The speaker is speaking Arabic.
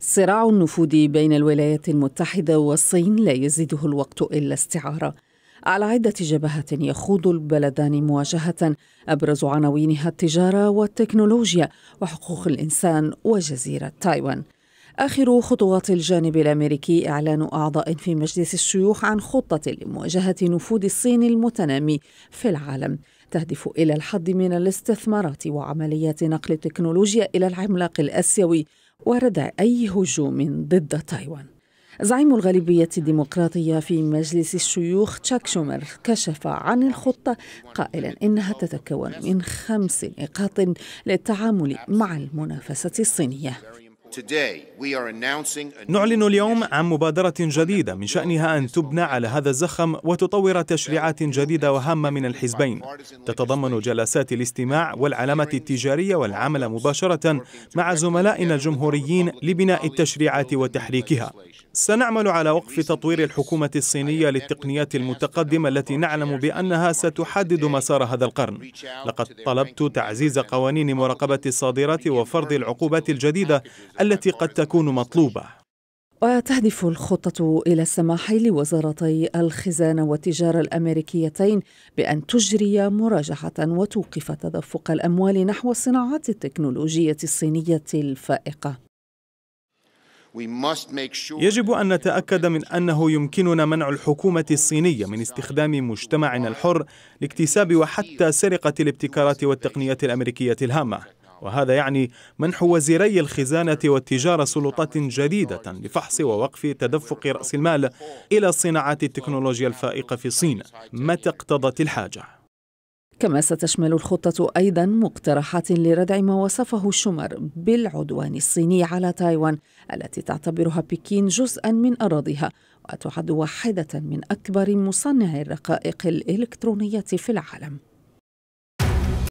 صراع النفوذ بين الولايات المتحدة والصين لا يزيده الوقت إلا استعارة على عدة جبهات يخوض البلدان مواجهة أبرز عناوينها التجارة والتكنولوجيا وحقوق الإنسان وجزيرة تايوان آخر خطوات الجانب الأمريكي إعلان أعضاء في مجلس الشيوخ عن خطة لمواجهة نفوذ الصين المتنامي في العالم تهدف إلى الحد من الاستثمارات وعمليات نقل التكنولوجيا إلى العملاق الآسيوي ورد أي هجوم ضد تايوان زعيم الغالبية الديمقراطية في مجلس الشيوخ تشاك شومر كشف عن الخطة قائلا إنها تتكون من خمس نقاط للتعامل مع المنافسة الصينية نعلن اليوم عن مبادرة جديدة من شأنها أن تبنى على هذا الزخم وتطور تشريعات جديدة وهامة من الحزبين تتضمن جلسات الاستماع والعلامة التجارية والعمل مباشرة مع زملائنا الجمهوريين لبناء التشريعات وتحريكها سنعمل على وقف تطوير الحكومة الصينية للتقنيات المتقدمة التي نعلم بأنها ستحدد مسار هذا القرن لقد طلبت تعزيز قوانين مراقبة الصادرات وفرض العقوبات الجديدة التي قد تكون مطلوبة وتهدف الخطة إلى السماح لوزارتي الخزانة والتجارة الأمريكيتين بأن تجري مراجعة وتوقف تدفق الأموال نحو الصناعات التكنولوجية الصينية الفائقة. يجب أن نتأكد من أنه يمكننا منع الحكومة الصينية من استخدام مجتمعنا الحر لاكتساب وحتى سرقة الابتكارات والتقنيات الأمريكية الهامة وهذا يعني منح وزيري الخزانة والتجارة سلطات جديدة لفحص ووقف تدفق رأس المال إلى صناعات التكنولوجيا الفائقة في الصين متى اقتضت الحاجة كما ستشمل الخطة أيضا مقترحات لردع ما وصفه شومر بالعدوان الصيني على تايوان التي تعتبرها بكين جزءا من أراضيها وتعد واحدة من أكبر مصنعي الرقائق الإلكترونية في العالم